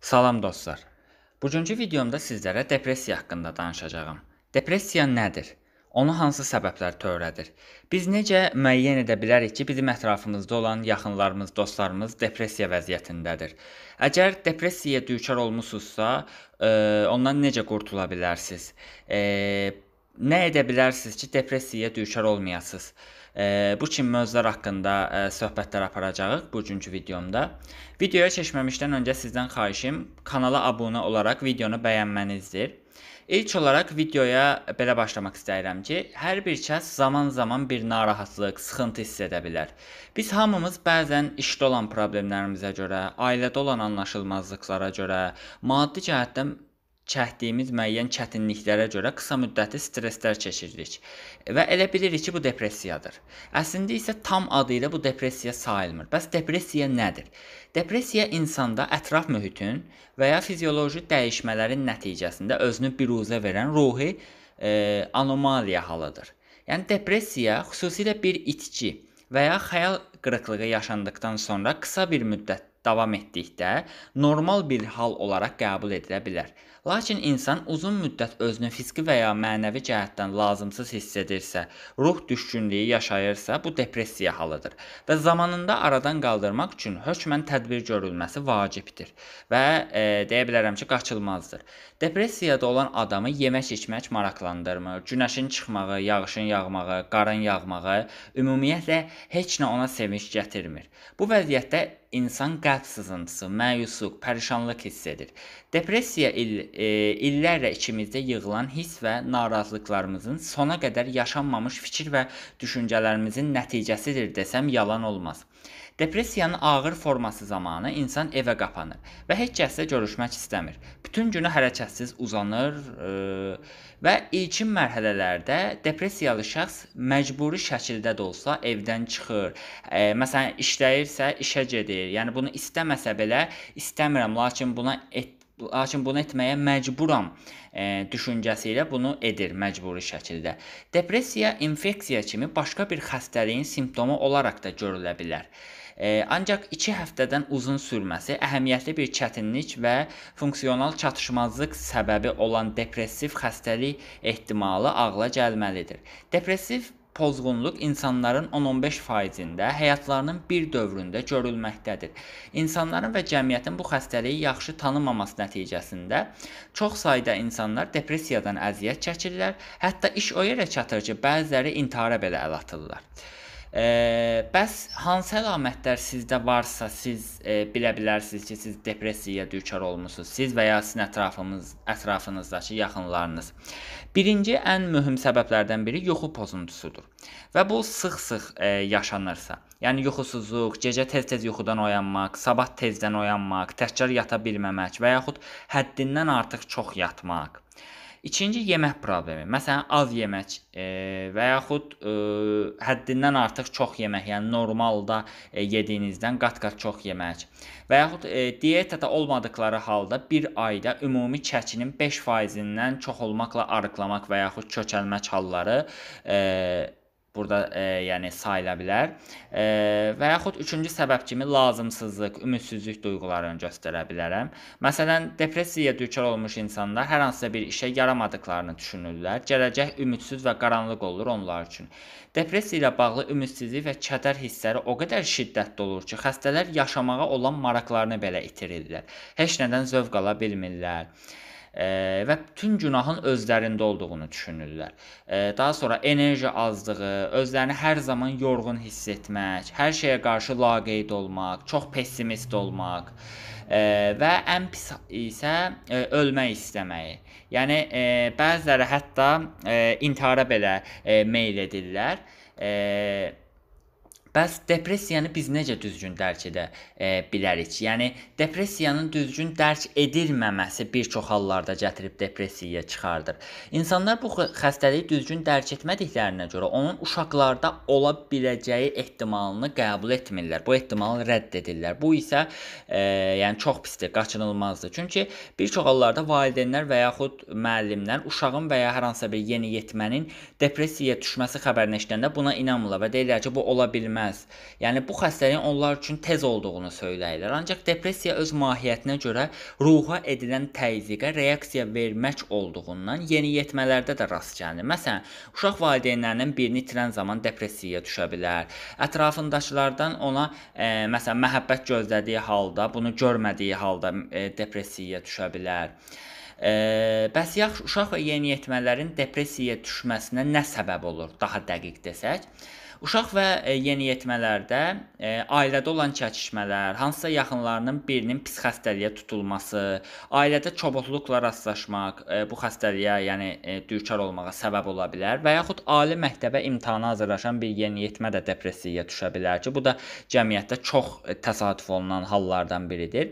Salam dostlar. Bugünkü videomda sizlərə depressiya haqqında danışacağam. Depressiya nədir? Onu hansı səbəblər törədir? Biz necə müəyyən edə bilərik ki, bizim ətrafımızda olan yaxınlarımız, dostlarımız depressiya vəziyyətindədir? Əgər depressiyaya düçar olmusunuzsa, e, ondan necə qurtula bilərsiniz? E, nə edə bilərsiniz ki, depressiyaya düçar olmayasınız? bu kimi mövzular haqqında e, söhbətlər aparacağıq bugünkü videomda. Videoya keçməmişdən öncə sizdən xahişim kanala abunə olaraq videonu bəyənmənizdir. İlk olaraq videoya e, belə başlamaq istəyirəm ki, hər bir kəs zaman-zaman bir narahatlıq, sıxıntı hiss edə bilər. Biz hamımız bəzən işdə olan problemlərimizə görə, ailədə olan anlaşılmazlıqlara görə, maddi cəhətdən çəkdiyimiz müəyyən çətinliklərə görə qısa müddətli stresslər keçiririk və elə bilirik ki, bu depressiyadır. Əslində isə tam adı ilə bu depressiya sayılmır. Bəs depressiya nədir? Depressiya insanda ətraf mühitin və ya fizioloji dəyişmələrin nəticəsində özünü biruzə verən ruhi e, anomaliya halıdır. Yəni depressiya xüsusilə bir itki və ya xəyal qırıqlığı yaşandıqdan sonra qısa bir müddət davam etdikdə normal bir hal olaraq qəbul edilə bilər. Lakin insan uzun müddət özünü fiziki və ya mənəvi cəhətdən lazımsız hiss edirsə, ruh düşkünlüyü yaşayırsa, bu depressiya halıdır və zamanında aradan qaldırmaq üçün hökmən tədbir görülməsi vacibdir və e, deyə bilərəm ki, qaçılmazdır. Depressiyada olan adamı yemək-içmək maraqlandırmır. Günəşin çıxmağı, yağışın yağmağı, qarın yağmağı ümumiyyətlə heç nə ona sevinç gətirmir. Bu vəziyyətdə insan qəlb sızıntısı, məyusluq, pərişanlıq hiss edir. Depressiya ill e, illərlə içimizdə yığılan hiss və narazılıqlarımızın sona qədər yaşanmamış fikir və düşüncələrimizin nəticəsidir desəm yalan olmaz. Depressiyanın ağır forması zamanı insan evə qapanır və heç kəslə görüşmək istəmir. Bütün günü hərəkətsiz uzanır e, və ilkin mərhələlərdə depressiyalı şəxs məcburi şəkildə də olsa evdən çıxır. E, məsələn, işləyirsə işə gedir. Yəni bunu istəməsə belə istəmirəm, lakin buna et lakin bunu etməyə məcburam e, düşüncəsi ilə bunu edir məcburi şəkildə. Depressiya infeksiya kimi başqa bir xəstəliyin simptomu olaraq da görülə bilər. E, ancaq 2 həftədən uzun sürməsi əhəmiyyətli bir çətinlik və funksional çatışmazlıq səbəbi olan depressiv xəstəlik ehtimalı ağla gəlməlidir. Depressiv pozğunluq insanların 10-15 faizində həyatlarının bir dövründə görülməkdədir. İnsanların və cəmiyyətin bu xəstəliyi yaxşı tanımaması nəticəsində çox sayda insanlar depressiyadan əziyyət çəkirlər, hətta iş o yerə çatır ki, bəziləri intihara belə əl atırlar. E, bəs hansı əlamətlər sizdə varsa, siz e, bilə bilərsiniz ki, siz depressiyaya düçar olmusunuz. Siz və ya sizin ətrafınız, ətrafınızdakı yaxınlarınız. Birinci ən mühüm səbəblərdən biri yuxu pozuntusudur. Və bu sıx-sıx e, yaşanırsa, yəni yuxusuzluq, gecə tez-tez yuxudan oyanmaq, sabah tezdən oyanmaq, təkrar yata bilməmək və yaxud həddindən artıq çox yatmaq. İkinci yemək problemi. Məsələn, az yemək e, və yaxud e, həddindən artıq çox yemək, yəni normalda e, yediyinizdən qat-qat çox yemək və yaxud e, dietada olmadıkları halda bir ayda ümumi çəkinin 5%-dən çox olmaqla arıqlamaq və yaxud kökəlmək halları e, burada e, yəni sayıla bilər. E, və yaxud üçüncü səbəb kimi lazımsızlıq, ümidsizlik duyğularını göstərə bilərəm. Məsələn, depressiyaya düçar olmuş insanlar hər hansısa bir işə yaramadıqlarını düşünürlər. Gələcək ümidsiz və qaranlıq olur onlar üçün. Depressiya ilə bağlı ümidsizlik və kədər hissləri o qədər şiddətli olur ki, xəstələr yaşamağa olan maraqlarını belə itirirlər. Heç nədən zövq ala bilmirlər və bütün günahın özlərində olduğunu düşünürlər. Daha sonra enerji azlığı, özlərini hər zaman yorğun hiss etmək, hər şeyə qarşı laqeyd olmaq, çox pessimist olmaq və ən pis isə e, ölmək istəməyi. Yəni e, bəziləri hətta e, intihara belə meyl edirlər. Bəs depressiyanı biz necə düzgün dərk edə e, bilərik? Yəni depressiyanın düzgün dərk edilməməsi bir çox hallarda gətirib depressiyaya çıxardır. İnsanlar bu xəstəliyi düzgün dərk etmədiklərinə görə onun uşaqlarda ola biləcəyi ehtimalını qəbul etmirlər. Bu ehtimalı rədd edirlər. Bu isə e, yəni çox pisdir, qaçınılmazdır. Çünki bir çox hallarda valideynlər və yaxud müəllimlər uşağın və ya hər hansısa bir yeniyetmənin depressiyaya düşməsi xəbərini eşidəndə buna inanmırlar və deyirlər ki, bu ola bilməz etməz. Yəni bu xəstəliyin onlar üçün tez olduğunu söyləyirlər. Ancaq depressiya öz mahiyyətinə görə ruha edilən təzyiqə reaksiya vermək olduğundan yeniyetmələrdə də rast gəlinir. Məsələn, uşaq valideynlərinin birini itirən zaman depressiyaya düşə bilər. Ətrafındakılardan ona e, məsələn məhəbbət gözlədiyi halda, bunu görmədiyi halda e, depressiyaya düşə bilər. E, bəs yaxşı uşaq və yeniyetmələrin depressiyaya düşməsinə nə səbəb olur? Daha dəqiq desək, Uşaq və e, yeniyetmələrdə e, ailədə olan çəkişmələr, hansısa yaxınlarının birinin pis xəstəliyə tutulması, ailədə kobudluqla rastlaşmaq e, bu xəstəliyə, yəni düçar olmağa səbəb ola bilər və yaxud ali məktəbə imtahana hazırlaşan bir yeniyetmə də depressiyaya düşə bilər ki, bu da cəmiyyətdə çox təsadüf olunan hallardan biridir.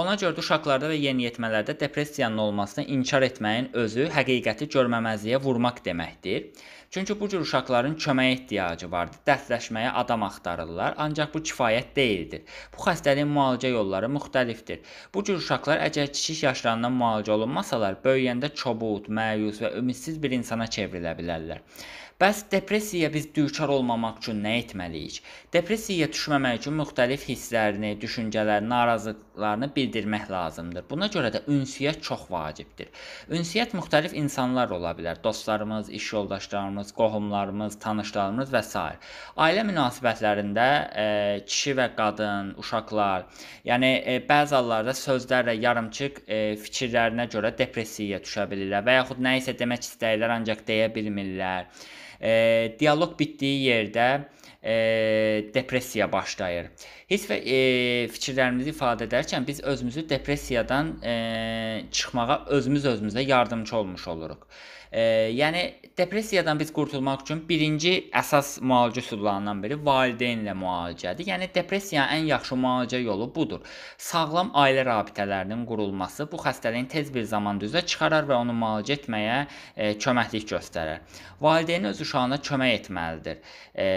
Ona görə də uşaqlarda və yeniyetmələrdə depressiyanın olmasını inkar etməyin özü həqiqəti görməməzliyə vurmaq deməkdir. Çünki bu cür uşaqların köməyə ehtiyacı vardır. Dəstləşməyə adam axtarırlar, ancaq bu kifayət deyildir. Bu xəstəliyin müalicə yolları müxtəlifdir. Bu cür uşaqlar əgər kiçik yaşlarından müalicə olunmasalar, böyüyəndə kobud, məyus və ümidsiz bir insana çevrilə bilərlər. Bəs depressiyaya biz düçar olmamaq üçün nə etməliyik? Depressiyaya düşməmək üçün müxtəlif hisslərini, düşüncələrini, narazılıqlarını bildirmək lazımdır. Buna görə də ünsiyyət çox vacibdir. Ünsiyyət müxtəlif insanlar ola bilər. Dostlarımız, iş yoldaşlarımız, qohumlarımız, tanışlarımız və s. Ailə münasibətlərində e, kişi və qadın, uşaqlar, yəni e, bəzi hallarda sözlərlə yarımçıq e, fikirlərinə görə depressiyaya düşə bilirlər və yaxud nə isə demək istəyirlər ancaq deyə bilmirlər. E, diyalog bitdiyi yerdə e, depressiya başlayır. Hiss və e, fikirlərimizi ifadə edərkən biz özümüzü depressiyadan e, çıxmağa özümüz özümüzə yardımçı olmuş oluruq. E, yəni depressiyadan biz qurtulmaq üçün birinci əsas müalicə üsullarından biri valideynlə müalicədir. Yəni depressiyanın ən yaxşı müalicə yolu budur. Sağlam ailə rabitələrinin qurulması bu xəstəliyin tez bir zamanda üzə çıxarar və onu müalicə etməyə e, köməklik göstərər. Valideyn öz uşağına kömək etməlidir. E,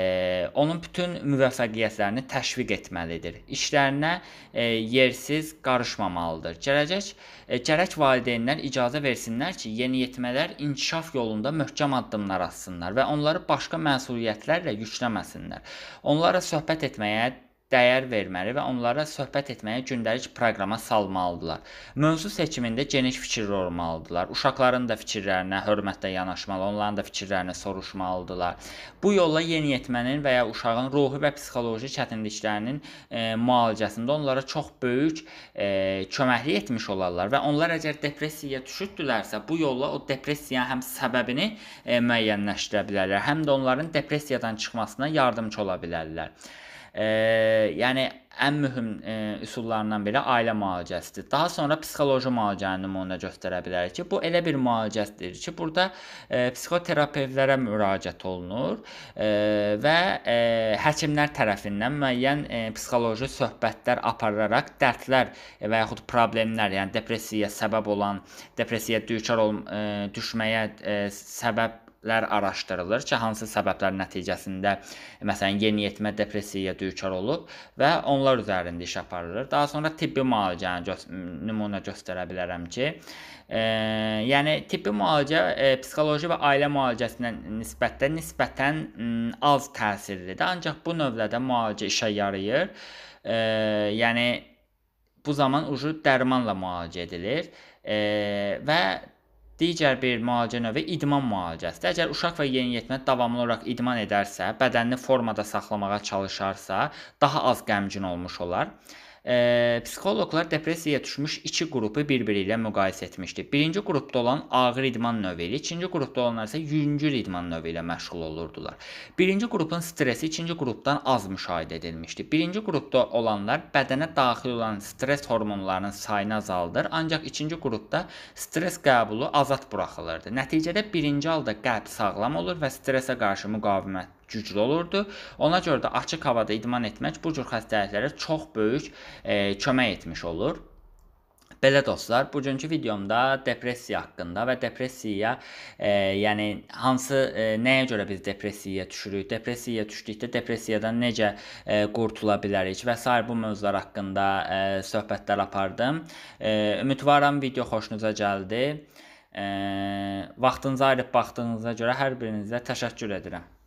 onun bütün müvəffəqiyyətlərini təşviq etməlidir etməlidir. İşlərinə e, yersiz qarışmamalıdır. Gələcək e, gərək valideynlər icazə versinlər ki, yeniyetmələr inkişaf yolunda möhkəm addımlar atsınlar və onları başqa məsuliyyətlərlə yükləməsinlər. Onlara söhbət etməyə dəyər verməli və onlara söhbət etməyi gündəlik proqrama salmalıdırlar. Mövzu seçimində geniş fikirli olmalıdırlar. Uşaqların da fikirlərinə hörmətlə yanaşmalı, onların da fikirlərini soruşmalıdırlar. Bu yolla yeniyetmənin və ya uşağın ruhi və psixoloji çətinliklərinin e, müalicəsində onlara çox böyük e, köməklik etmiş olarlar və onlar əgər depressiyaya düşürdülərsə, bu yolla o depressiyanın həm səbəbini e, müəyyənləşdirə bilərlər, həm də onların depressiyadan çıxmasına yardımçı ola bilərlər e, yəni ən mühüm e, üsullarından biri ailə müalicəsidir. Daha sonra psixoloji müalicəni nümunə göstərə bilərik ki, bu elə bir müalicədir ki, burada e, psixoterapevtlərə müraciət olunur e, və e, həkimlər tərəfindən müəyyən e, psixoloji söhbətlər aparılaraq dərdlər və yaxud problemlər, yəni depressiyaya səbəb olan, depressiyaya düçar ol e, düşməyə e, səbəb səbəblər araşdırılır ki, hansı səbəblər nəticəsində məsələn yeniyetmə depressiyaya düçar olub və onlar üzərində iş aparılır. Daha sonra tibbi müalicəni gö nümunə göstərə bilərəm ki, e, yəni tibbi müalicə e, psixoloji və ailə müalicəsinə nisbətdə nisbətən az təsirlidir, ancaq bu növlədə müalicə işə yarayır. E, yəni bu zaman ucu dərmanla müalicə edilir e, və Digər bir müalicə növü idman müalicəsidir. Əgər uşaq və yeniyetmə davamlı olaraq idman edərsə, bədənini formada saxlamağa çalışarsa, daha az qəmgin olmuş olar e, psixoloqlar depressiyaya düşmüş iki qrupu bir-biri ilə müqayisə etmişdi. Birinci qrupda olan ağır idman növü ilə, ikinci qrupda olanlar isə yüngül idman növü ilə məşğul olurdular. Birinci qrupun stresi ikinci qrupdan az müşahidə edilmişdi. Birinci qrupda olanlar bədənə daxil olan stres hormonlarının sayını azaldır, ancaq ikinci qrupda stres qəbulu azad buraxılırdı. Nəticədə birinci halda qəlb sağlam olur və stressə qarşı müqavimət güclü olurdu. Ona görə də açıq havada idman etmək bu cür xəstəliklərə çox böyük e, kömək etmiş olur. Belə dostlar, bugünkü videomda depressiya haqqında və depressiya, e, yəni hansı e, nəyə görə biz depressiyaya düşürük, depressiyaya düşdükdə depressiyadan necə e, qurtula bilərik və s. bu mövzular haqqında e, söhbətlər apardım. E, ümidvaram video xoşunuza gəldi. E, vaxtınızı ayırıb baxdığınıza görə hər birinizə təşəkkür edirəm.